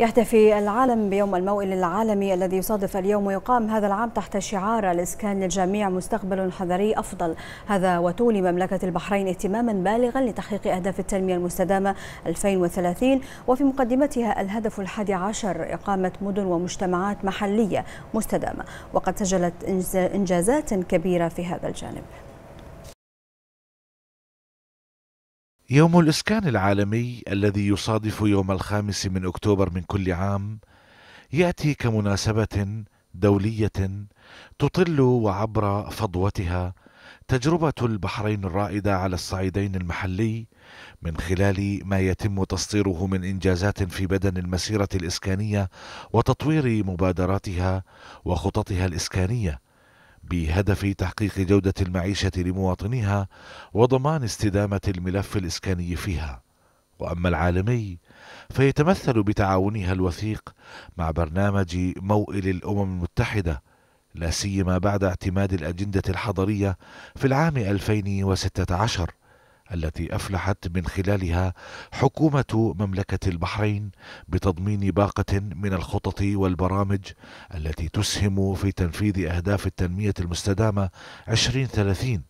يحتفي العالم بيوم الموئل العالمي الذي يصادف اليوم ويقام هذا العام تحت شعار الإسكان للجميع مستقبل حضري أفضل هذا وتولي مملكة البحرين اهتماما بالغا لتحقيق أهداف التنمية المستدامة 2030 وفي مقدمتها الهدف الحادي عشر إقامة مدن ومجتمعات محلية مستدامة وقد سجلت إنجازات كبيرة في هذا الجانب يوم الإسكان العالمي الذي يصادف يوم الخامس من أكتوبر من كل عام يأتي كمناسبة دولية تطل وعبر فضوتها تجربة البحرين الرائدة على الصعيدين المحلي من خلال ما يتم تسطيره من إنجازات في بدن المسيرة الإسكانية وتطوير مبادراتها وخططها الإسكانية بهدف تحقيق جودة المعيشة لمواطنيها وضمان استدامة الملف الإسكاني فيها. وأما العالمي فيتمثل بتعاونها الوثيق مع برنامج موئل الأمم المتحدة لا سيما بعد اعتماد الأجندة الحضرية في العام 2016 التي افلحت من خلالها حكومه مملكه البحرين بتضمين باقه من الخطط والبرامج التي تسهم في تنفيذ اهداف التنميه المستدامه 2030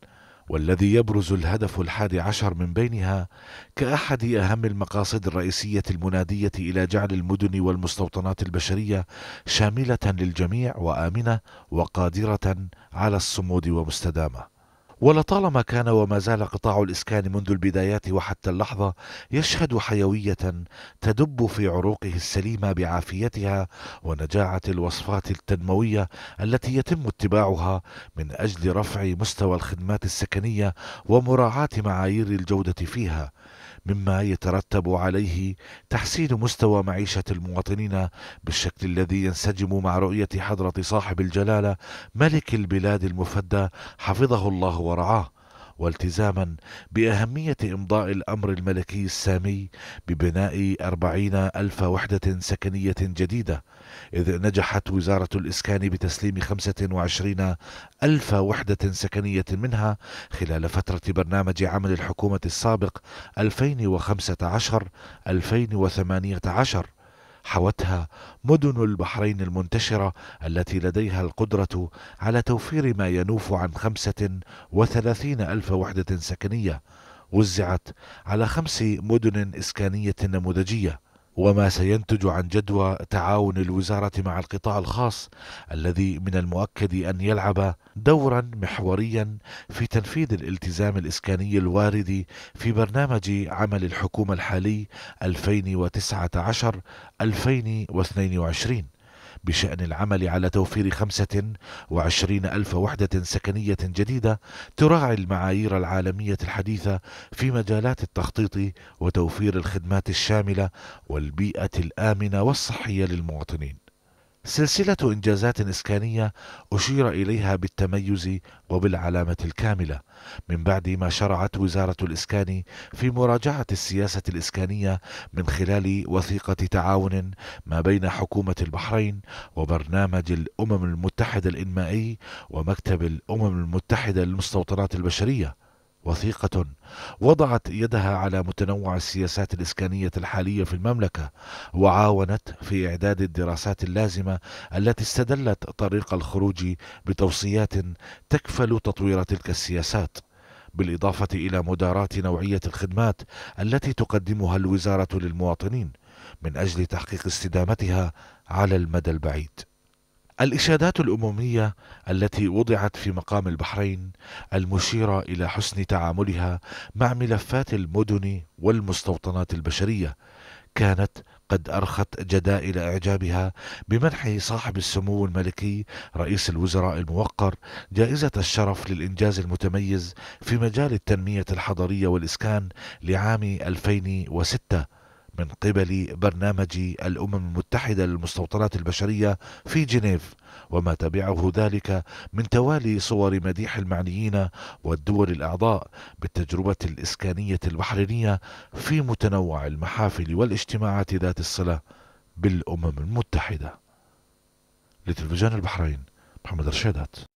والذي يبرز الهدف الحادي عشر من بينها كأحد أهم المقاصد الرئيسية المنادية إلى جعل المدن والمستوطنات البشرية شاملة للجميع وآمنة وقادرة على الصمود ومستدامة ولطالما كان وما زال قطاع الإسكان منذ البدايات وحتى اللحظة يشهد حيوية تدب في عروقه السليمة بعافيتها ونجاعة الوصفات التنموية التي يتم اتباعها من أجل رفع مستوى الخدمات السكنية ومراعاة معايير الجودة فيها مما يترتب عليه تحسين مستوى معيشة المواطنين بالشكل الذي ينسجم مع رؤية حضرة صاحب الجلالة ملك البلاد المفدى حفظه الله ورعاه والتزاما بأهمية إمضاء الأمر الملكي السامي ببناء أربعين ألف وحدة سكنية جديدة إذ نجحت وزارة الإسكان بتسليم خمسة وعشرين ألف وحدة سكنية منها خلال فترة برنامج عمل الحكومة السابق 2015 2018 حوتها مدن البحرين المنتشرة التي لديها القدرة على توفير ما ينوف عن خمسة وثلاثين ألف وحدة سكنية وزعت على خمس مدن إسكانية نموذجية وما سينتج عن جدوى تعاون الوزارة مع القطاع الخاص الذي من المؤكد أن يلعب دورا محوريا في تنفيذ الالتزام الإسكاني الوارد في برنامج عمل الحكومة الحالي 2019 2022 بشأن العمل على توفير 25 ألف وحدة سكنية جديدة تراعي المعايير العالمية الحديثة في مجالات التخطيط وتوفير الخدمات الشاملة والبيئة الآمنة والصحية للمواطنين سلسلة إنجازات إسكانية أشير إليها بالتميز وبالعلامة الكاملة من بعد ما شرعت وزارة الإسكان في مراجعة السياسة الإسكانية من خلال وثيقة تعاون ما بين حكومة البحرين وبرنامج الأمم المتحدة الإنمائي ومكتب الأمم المتحدة للمستوطنات البشرية وثيقة وضعت يدها على متنوع السياسات الإسكانية الحالية في المملكة وعاونت في إعداد الدراسات اللازمة التي استدلت طريق الخروج بتوصيات تكفل تطوير تلك السياسات بالإضافة إلى مدارات نوعية الخدمات التي تقدمها الوزارة للمواطنين من أجل تحقيق استدامتها على المدى البعيد الإشادات الأممية التي وضعت في مقام البحرين المشيرة إلى حسن تعاملها مع ملفات المدن والمستوطنات البشرية كانت قد أرخت جدائل إعجابها بمنح صاحب السمو الملكي رئيس الوزراء الموقر جائزة الشرف للإنجاز المتميز في مجال التنمية الحضرية والإسكان لعام 2006 من قبل برنامج الأمم المتحدة للمستوطنات البشرية في جنيف وما تبعه ذلك من توالي صور مديح المعنيين والدول الأعضاء بالتجربة الإسكانية البحرينية في متنوع المحافل والاجتماعات ذات الصلة بالأمم المتحدة لتلفزيون البحرين محمد رشيدات